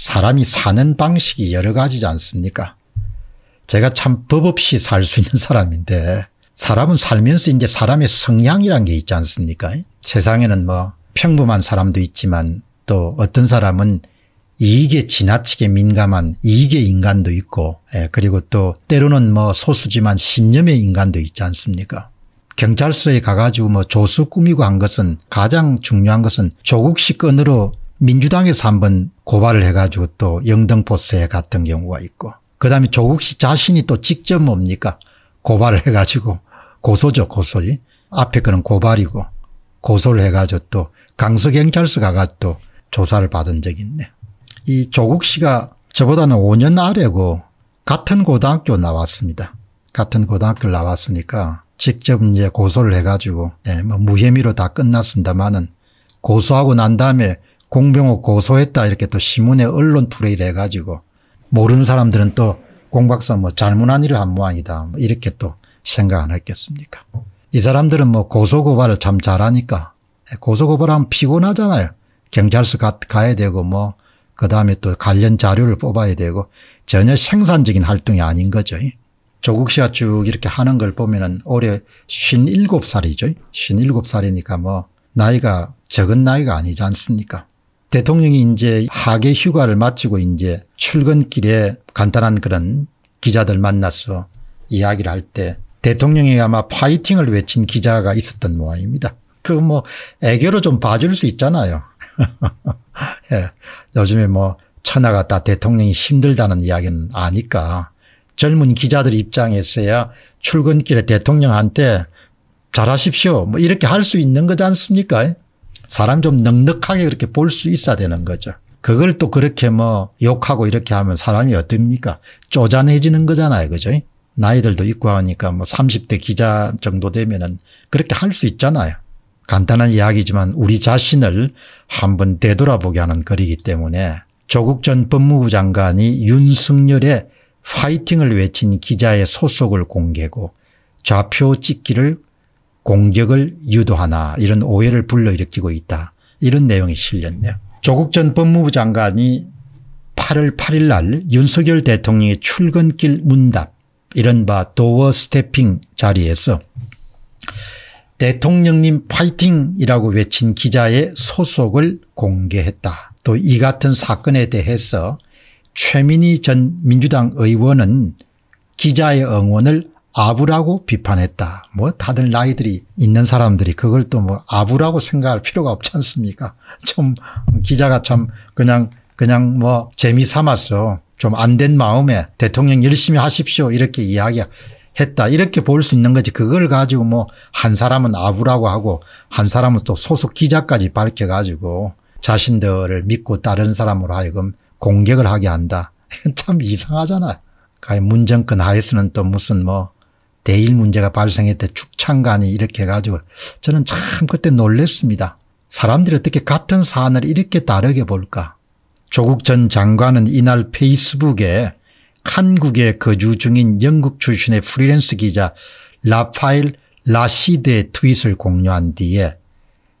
사람이 사는 방식이 여러 가지지 않습니까? 제가 참 법 없이 살 수 있는 사람인데 사람은 살면서 이제 사람의 성향이란 게 있지 않습니까? 세상에는 뭐 평범한 사람도 있지만 또 어떤 사람은 이익에 지나치게 민감한 이익의 인간도 있고 예, 그리고 또 때로는 뭐 소수지만 신념의 인간도 있지 않습니까? 경찰서에 가가지고 뭐 조수 꾸미고 한 것은 가장 중요한 것은 조국식 건으로 민주당에서 한번 고발을 해가지고 또 영등포스에 갔던 경우가 있고 그다음에 조국 씨 자신이 또 직접 뭡니까 고발을 해가지고 고소죠 고소지 앞에 거는 고발이고 고소를 해가지고 또 강서경찰서 가가또 조사를 받은 적이 있네. 이 조국 씨가 저보다는 5년 아래고 같은 고등학교 나왔습니다. 같은 고등학교 를 나왔으니까 직접 이제 고소를 해가지고 예, 뭐 무혐의로 다 끝났습니다만은 고소하고 난 다음에 공병호 고소했다 이렇게 또 신문에 언론 투레이를 해가지고 모르는 사람들은 또 공박사 뭐 잘못한 일을 한 모양이다 뭐 이렇게 또 생각 안 했겠습니까. 이 사람들은 뭐 고소고발을 참 잘하니까 고소고발하면 피곤하잖아요. 경찰서 가, 가야 되고 뭐 그다음에 또 관련 자료를 뽑아야 되고 전혀 생산적인 활동이 아닌 거죠. 조국 씨가 쭉 이렇게 하는 걸 보면은 올해 57살이죠. 57살이니까 뭐 나이가 적은 나이가 아니지 않습니까? 대통령이 이제 하계 휴가를 마치고 이제 출근길에 간단한 그런 기자들 만나서 이야기를 할 때 대통령이 아마 파이팅을 외친 기자가 있었던 모양입니다. 그 뭐 애교로 좀 봐줄 수 있잖아요. 예. 요즘에 뭐 천하가 다 대통령이 힘들다는 이야기는 아니까 젊은 기자들 입장에서야 출근길에 대통령한테 잘하십시오 뭐 이렇게 할 수 있는 거지 않습니까? 사람 좀 넉넉하게 그렇게 볼 수 있어야 되는 거죠. 그걸 또 그렇게 뭐 욕하고 이렇게 하면 사람이 어떻습니까? 쪼잔해지는 거잖아요. 그죠? 나이들도 있고 하니까 뭐 30대 기자 정도 되면은 그렇게 할 수 있잖아요. 간단한 이야기지만 우리 자신을 한번 되돌아보게 하는 글이기 때문에 조국 전 법무부 장관이 윤석열의 파이팅을 외친 기자의 소속을 공개고 좌표 찍기를 공격을 유도하나 이런 오해를 불러일으키고 있다. 이런 내용이 실렸네요. 조국 전 법무부 장관이 8월 8일 날 윤석열 대통령의 출근길 문답 이른바 도어 스태핑 자리에서 대통령님 파이팅이라고 외친 기자의 소속을 공개했다. 또 이 같은 사건에 대해서 최민희 전 민주당 의원은 기자의 응원을 아부라고 비판했다. 뭐 다들 나이들이 있는 사람들이 그걸 또 뭐 아부라고 생각할 필요가 없지 않습니까? 좀 기자가 참 그냥 그냥 뭐 재미 삼았어. 좀안 된 마음에 대통령 열심히 하십시오. 이렇게 이야기했다. 이렇게 볼 수 있는 거지. 그걸 가지고 뭐 한 사람은 아부라고 하고 한 사람은 또 소속 기자까지 밝혀 가지고 자신들을 믿고 다른 사람으로 하여금 공격을 하게 한다. 참 이상하잖아요. 가히 문정권 하에서는 또 무슨 뭐 대일 문제가 발생했대 축창간이 이렇게 해가지고 저는 참 그때 놀랬습니다. 사람들이 어떻게 같은 사안을 이렇게 다르게 볼까. 조국 전 장관은 이날 페이스북에 한국에 거주 중인 영국 출신의 프리랜스 기자 라파일 라시드의 트윗을 공유한 뒤에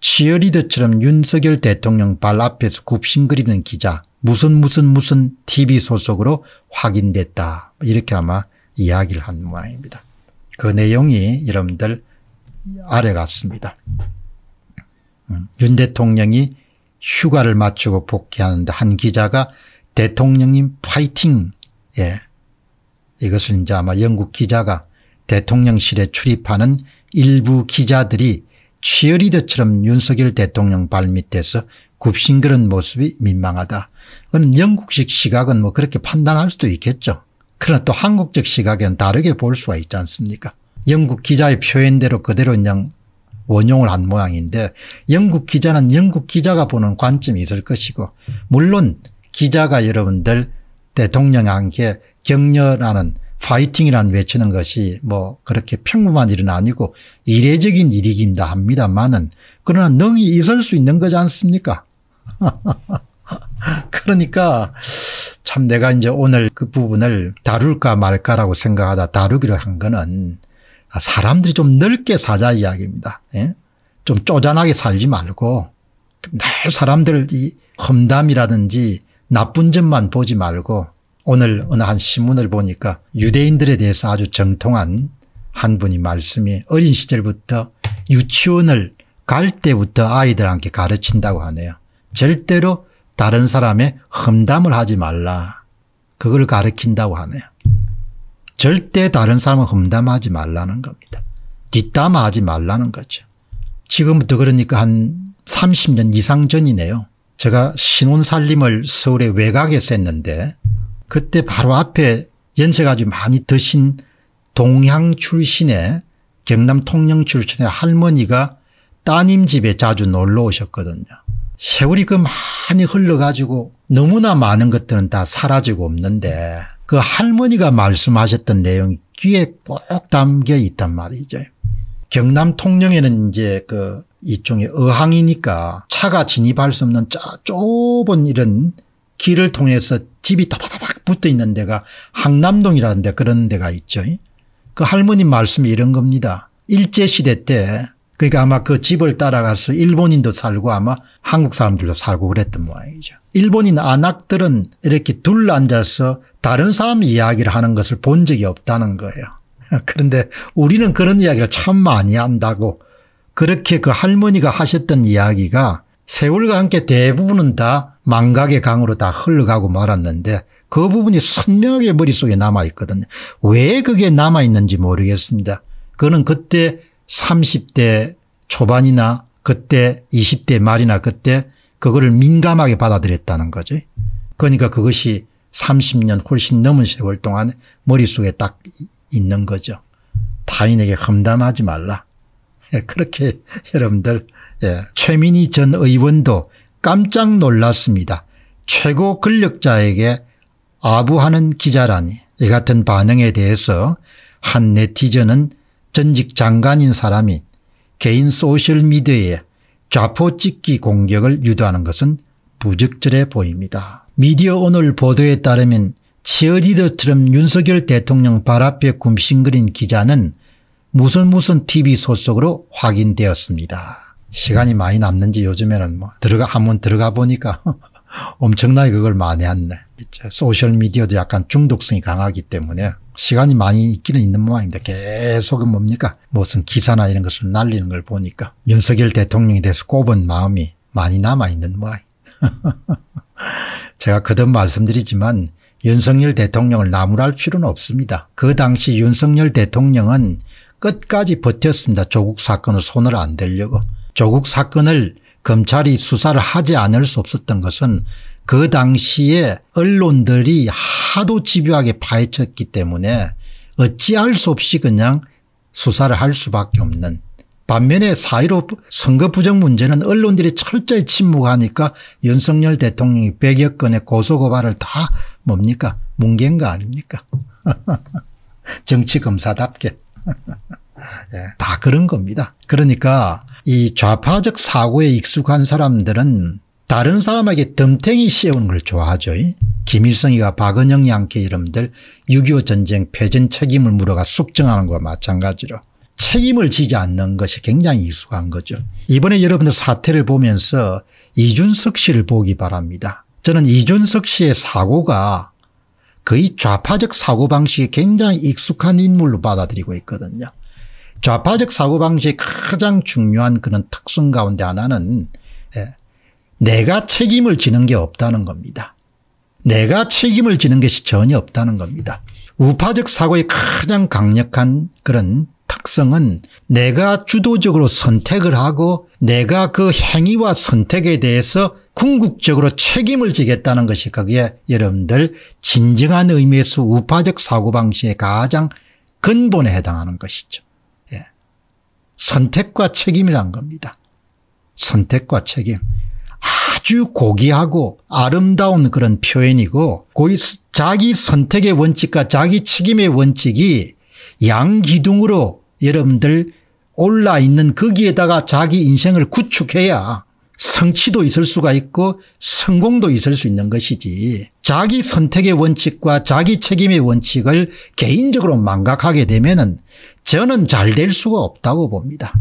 치어리더처럼 윤석열 대통령 발 앞에서 굽신거리는 기자 무슨 무슨 무슨 TV 소속으로 확인됐다 이렇게 아마 이야기를 한 모양입니다. 그 내용이 여러분들 아래 같습니다. 음, 윤 대통령이 휴가를 마치고 복귀하는데 한 기자가 대통령님 파이팅! 예. 이것은 이제 아마 영국 기자가 대통령실에 출입하는 일부 기자들이 치어리더처럼 윤석열 대통령 발밑에서 굽신그런 모습이 민망하다. 그건 영국식 시각은 뭐 그렇게 판단할 수도 있겠죠. 그러나 또 한국적 시각에는 다르게 볼 수가 있지 않습니까 영국 기자의 표현대로 그대로 그냥 원용을 한 모양인데 영국 기자는 영국 기자가 보는 관점이 있을 것이고 물론 기자가 여러분들 대통령한테 격려라는 파이팅이라는 외치는 것이 뭐 그렇게 평범한 일은 아니고 이례적인 일이긴다 합니다만은 그러나 능이 있을 수 있는 거지 않습니까 그러니까 참 내가 이제 오늘 그 부분을 다룰까 말까라고 생각하다 다루기로 한 거는 아, 사람들이 좀 넓게 사자 이야기입니다. 예? 좀 쪼잔하게 살지 말고 늘 사람들이 험담이라든지 나쁜 점만 보지 말고 오늘 어느 한 신문을 보니까 유대인들에 대해서 아주 정통한 한 분이 말씀이 어린 시절부터 유치원을 갈 때부터 아이들한테 가르친다고 하네요. 절대로 다른 사람의 험담을 하지 말라. 그걸 가르친다고 하네요. 절대 다른 사람을 험담하지 말라는 겁니다. 뒷담화하지 말라는 거죠. 지금부터 그러니까 한 30년 이상 전이네요. 제가 신혼살림을 서울의 외곽에서 했는데 그때 바로 앞에 연세가 아주 많이 드신 동향 출신의 경남 통영 출신의 할머니가 따님 집에 자주 놀러 오셨거든요. 세월이 그 많이 흘러가지고 너무나 많은 것들은 다 사라지고 없는데 그 할머니가 말씀하셨던 내용이 귀에 꼭 담겨 있단 말이죠. 경남 통영에는 이제 그 일종의 어항이니까 차가 진입할 수 없는 좁은 이런 길을 통해서 집이 다다닥 붙어 있는 데가 항남동이라는 데 그런 데가 있죠. 그 할머니 말씀이 이런 겁니다. 일제시대 때 그러니까 아마 그 집을 따라가서 일본인도 살고 아마 한국 사람들도 살고 그랬던 모양이죠. 일본인 안악들은 이렇게 둘 앉아서 다른 사람 이야기를 하는 것을 본 적이 없다는 거예요. 그런데 우리는 그런 이야기를 참 많이 한다고 그렇게 그 할머니가 하셨던 이야기가 세월과 함께 대부분은 다 망각의 강으로 다 흘러가고 말았는데 그 부분이 선명하게 머릿속에 남아있거든요. 왜 그게 남아있는지 모르겠습니다. 그는 그때 30대 초반이나 그때 20대 말이나 그때 그거를 민감하게 받아들였다는 거죠. 그러니까 그것이 30년 훨씬 넘은 세월 동안 머릿속에 딱 있는 거죠. 타인에게 험담하지 말라. 예, 그렇게 여러분들 예. 최민희 전 의원도 깜짝 놀랐습니다. 최고 권력자에게 아부하는 기자라니 이 같은 반응에 대해서 한 네티즌은 전직 장관인 사람이 개인 소셜미디어에 좌포 찍기 공격을 유도하는 것은 부적절해 보입니다. 미디어 오늘 보도에 따르면 치어리더처럼 윤석열 대통령 발 앞에 굶신거린 기자는 무슨 무슨 TV 소속으로 확인되었습니다. 시간이 많이 남는지 요즘에는 뭐 들어가 한번 들어가 보니까 엄청나게 그걸 많이 했네. 소셜미디어도 약간 중독성이 강하기 때문에 시간이 많이 있기는 있는 모양인데 계속은 뭡니까 무슨 기사나 이런 것을 날리는 걸 보니까 윤석열 대통령에 대해서 꼽은 마음이 많이 남아있는 모양 제가 거듭 말씀드리지만 윤석열 대통령을 나무랄 필요는 없습니다. 그 당시 윤석열 대통령은 끝까지 버텼습니다. 조국 사건을 손을 안 대려고. 조국 사건을 검찰이 수사를 하지 않을 수 없었던 것은 그 당시에 언론들이 하도 집요하게 파헤쳤기 때문에 어찌할 수 없이 그냥 수사를 할 수밖에 없는 반면에 4 1 5 선거 부정 문제는 언론들이 철저히 침묵하니까 윤석열 대통령이 100여 건의 고소고발을 다 뭡니까 뭉갠 거 아닙니까 정치검사답게 예, 다 그런 겁니다. 그러니까 이 좌파적 사고에 익숙한 사람들은 다른 사람에게 덤탱이 씌우는 걸 좋아하죠. 김일성이가 박은영 양께 이름들 6.25 전쟁 패전 책임을 물어가 숙정하는 것과 마찬가지로 책임을 지지 않는 것이 굉장히 익숙한 거죠. 이번에 여러분들 사태를 보면서 이준석 씨를 보기 바랍니다. 저는 이준석 씨의 사고가 거의 좌파적 사고방식에 굉장히 익숙한 인물로 받아들이고 있거든요. 좌파적 사고방식의 가장 중요한 그런 특성 가운데 하나는 예, 내가 책임을 지는 게 없다는 겁니다. 내가 책임을 지는 것이 전혀 없다는 겁니다. 우파적 사고의 가장 강력한 그런 특성은 내가 주도적으로 선택을 하고 내가 그 행위와 선택에 대해서 궁극적으로 책임을 지겠다는 것이 거기에 여러분들 진정한 의미에서 우파적 사고방식의 가장 근본에 해당하는 것이죠. 예. 선택과 책임이란 겁니다. 선택과 책임. 아주 고귀하고 아름다운 그런 표현이고 고의 자기 선택의 원칙과 자기 책임의 원칙이 양기둥으로 여러분들 올라 있는 거기에다가 자기 인생을 구축해야 성취도 있을 수가 있고 성공도 있을 수 있는 것이지 자기 선택의 원칙과 자기 책임의 원칙을 개인적으로 망각하게 되면 저는 잘 될 수가 없다고 봅니다.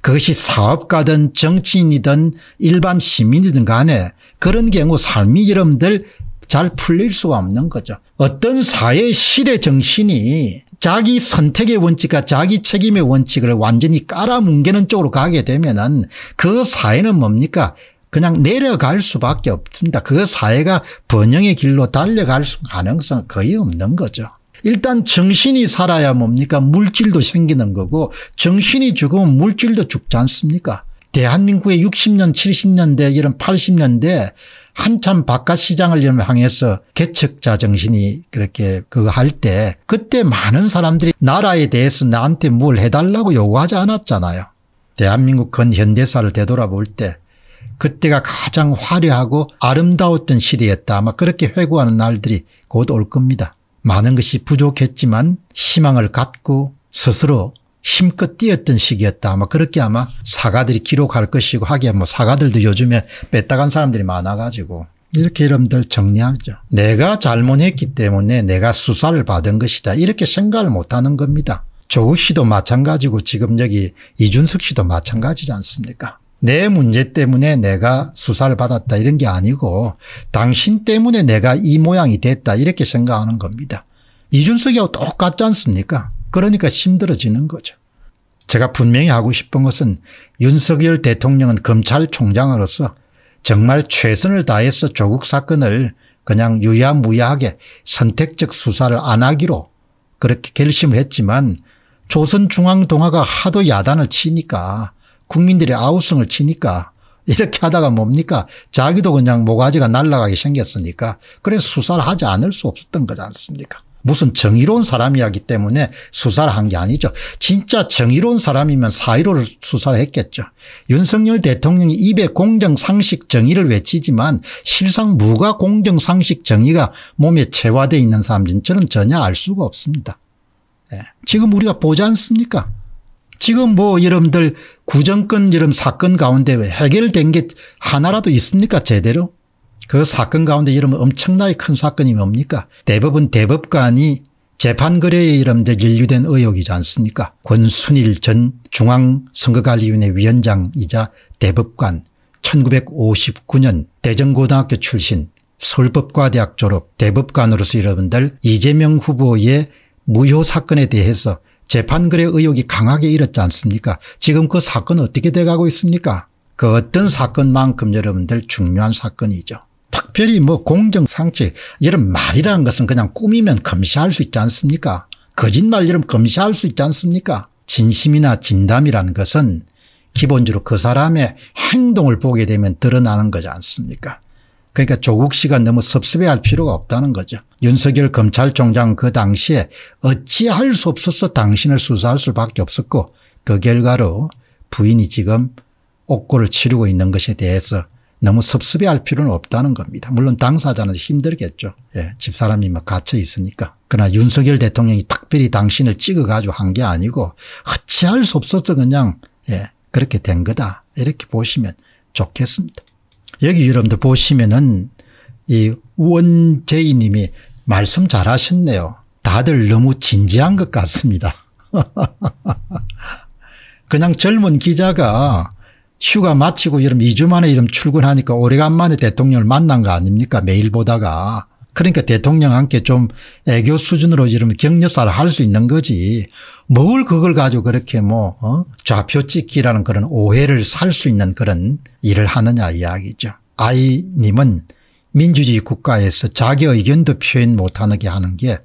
그것이 사업가든 정치인이든 일반 시민이든 간에 그런 경우 삶이 여러분들 잘 풀릴 수가 없는 거죠. 어떤 사회 시대 정신이 자기 선택의 원칙과 자기 책임의 원칙을 완전히 깔아뭉개는 쪽으로 가게 되면은 그 사회는 뭡니까? 그냥 내려갈 수밖에 없습니다. 그 사회가 번영의 길로 달려갈 가능성은 거의 없는 거죠. 일단 정신이 살아야 뭡니까 물질도 생기는 거고 정신이 죽으면 물질도 죽지 않습니까 대한민국의 60년 70년대 이런 80년대 한참 바깥 시장을 향해서 개척자 정신이 그렇게 그거 할 때 그때 많은 사람들이 나라에 대해서 나한테 뭘 해달라고 요구하지 않았잖아요. 대한민국 근현대사를 되돌아볼 때 그때가 가장 화려하고 아름다웠던 시대였다. 아마 그렇게 회고하는 날들이 곧 올 겁니다. 많은 것이 부족했지만 희망을 갖고 스스로 힘껏 뛰었던 시기였다. 아마 그렇게 아마 사가들이 기록할 것이고 하기에뭐 사가들도 요즘에 뺐다간 사람들이 많아가지고 이렇게 여러분들 정리하죠. 내가 잘못했기 때문에 내가 수사를 받은 것이다. 이렇게 생각을 못하는 겁니다. 조우 씨도 마찬가지고 지금 여기 이준석 씨도 마찬가지지 않습니까 내 문제 때문에 내가 수사를 받았다 이런 게 아니고 당신 때문에 내가 이 모양이 됐다 이렇게 생각하는 겁니다. 이준석이하고 똑같지 않습니까? 그러니까 힘들어지는 거죠. 제가 분명히 하고 싶은 것은 윤석열 대통령은 검찰총장으로서 정말 최선을 다해서 조국 사건을 그냥 유야무야하게 선택적 수사를 안 하기로 그렇게 결심을 했지만 조선중앙동화가 하도 야단을 치니까 국민들이 아우성을 치니까 이렇게 하다가 뭡니까 자기도 그냥 모가지가 날라가게 생겼으니까 그래서 수사를 하지 않을 수 없었던 거지 않습니까 무슨 정의로운 사람이라기 때문에 수사를 한 게 아니죠. 진짜 정의로운 사람이면 사의로를 수사를 했겠죠. 윤석열 대통령이 입에 공정상식 정의를 외치지만 실상 무가 공정상식 정의가 몸에 체화되어 있는 사람인지는 전혀 알 수가 없습니다. 예. 지금 우리가 보지 않습니까 지금 뭐 여러분들 구정권 여러 사건 가운데 왜 해결된 게 하나라도 있습니까 제대로? 그 사건 가운데 여러분 엄청나게 큰 사건이 뭡니까? 대법원 대법관이 재판거래에 이름들 연루된 의혹이지 않습니까? 권순일 전 중앙선거관리위원회 위원장이자 대법관 1959년 대전고등학교 출신 서울법과대학 졸업 대법관으로서 여러분들 이재명 후보의 무효 사건에 대해서 재판글의 의혹이 강하게 일었지 않습니까 지금 그 사건 어떻게 돼가고 있습니까 그 어떤 사건만큼 여러분들 중요한 사건이죠. 특별히 뭐 공정상치 이런 말이라는 것은 그냥 꾸미면 검시할 수 있지 않습니까 거짓말 이런 검시할 수 있지 않습니까 진심이나 진담이라는 것은 기본적으로 그 사람의 행동을 보게 되면 드러나는 거지 않습니까 그러니까 조국 씨가 너무 섭섭해할 필요가 없다는 거죠. 윤석열 검찰총장 그 당시에 어찌할 수 없어서 당신을 수사할 수밖에 없었고 그 결과로 부인이 지금 옥고를 치르고 있는 것에 대해서 너무 섭섭해할 필요는 없다는 겁니다. 물론 당사자는 힘들겠죠. 예, 집사람이 막 갇혀 있으니까. 그러나 윤석열 대통령이 특별히 당신을 찍어가지고 한 게 아니고 어찌할 수 없어서 그냥 예, 그렇게 된 거다. 이렇게 보시면 좋겠습니다. 여기 여러분들 보시면은 이 원재희 님이 말씀 잘 하셨네요. 다들 너무 진지한 것 같습니다. 그냥 젊은 기자가 휴가 마치고 이름 2주 만에 이름 출근하니까 오래간만에 대통령을 만난 거 아닙니까? 매일 보다가. 그러니까 대통령 함께 좀 애교 수준으로 이러면 격려사를 할 수 있는 거지 뭘 그걸 가지고 그렇게 뭐 어? 좌표 찍기라는 그런 오해를 살 수 있는 그런 일을 하느냐 이야기죠. 아이님은 민주주의 국가에서 자기 의견도 표현 못하게 하는 게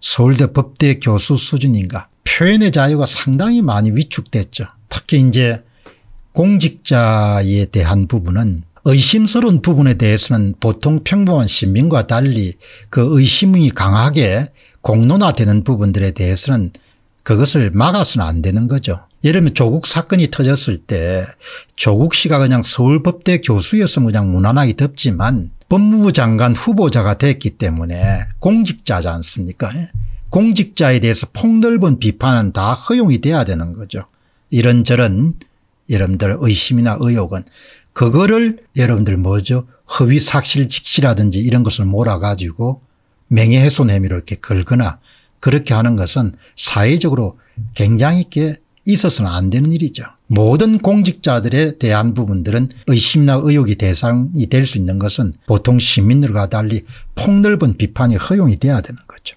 서울대 법대 교수 수준인가 표현의 자유가 상당히 많이 위축됐죠. 특히 이제 공직자에 대한 부분은 의심스러운 부분에 대해서는 보통 평범한 시민과 달리 그 의심이 강하게 공론화되는 부분들에 대해서는 그것을 막아서는 안 되는 거죠. 예를 들면 조국 사건이 터졌을 때 조국 씨가 그냥 서울법대 교수였으면 그냥 무난하게 덮지만 법무부 장관 후보자가 됐기 때문에 공직자지 않습니까 예. 공직자에 대해서 폭넓은 비판은 다 허용이 돼야 되는 거죠. 이런저런 여러분들 의심이나 의혹은 그거를 여러분들 뭐죠 허위사실 직시라든지 이런 것을 몰아가지고 명예훼손 혐의로 이렇게 걸거나 그렇게 하는 것은 사회적으로 굉장히 꽤 있어서는 안 되는 일이죠. 모든 공직자들에 대한 부분들은 의심이나 의혹이 대상이 될 수 있는 것은 보통 시민들과 달리 폭넓은 비판이 허용이 돼야 되는 거죠.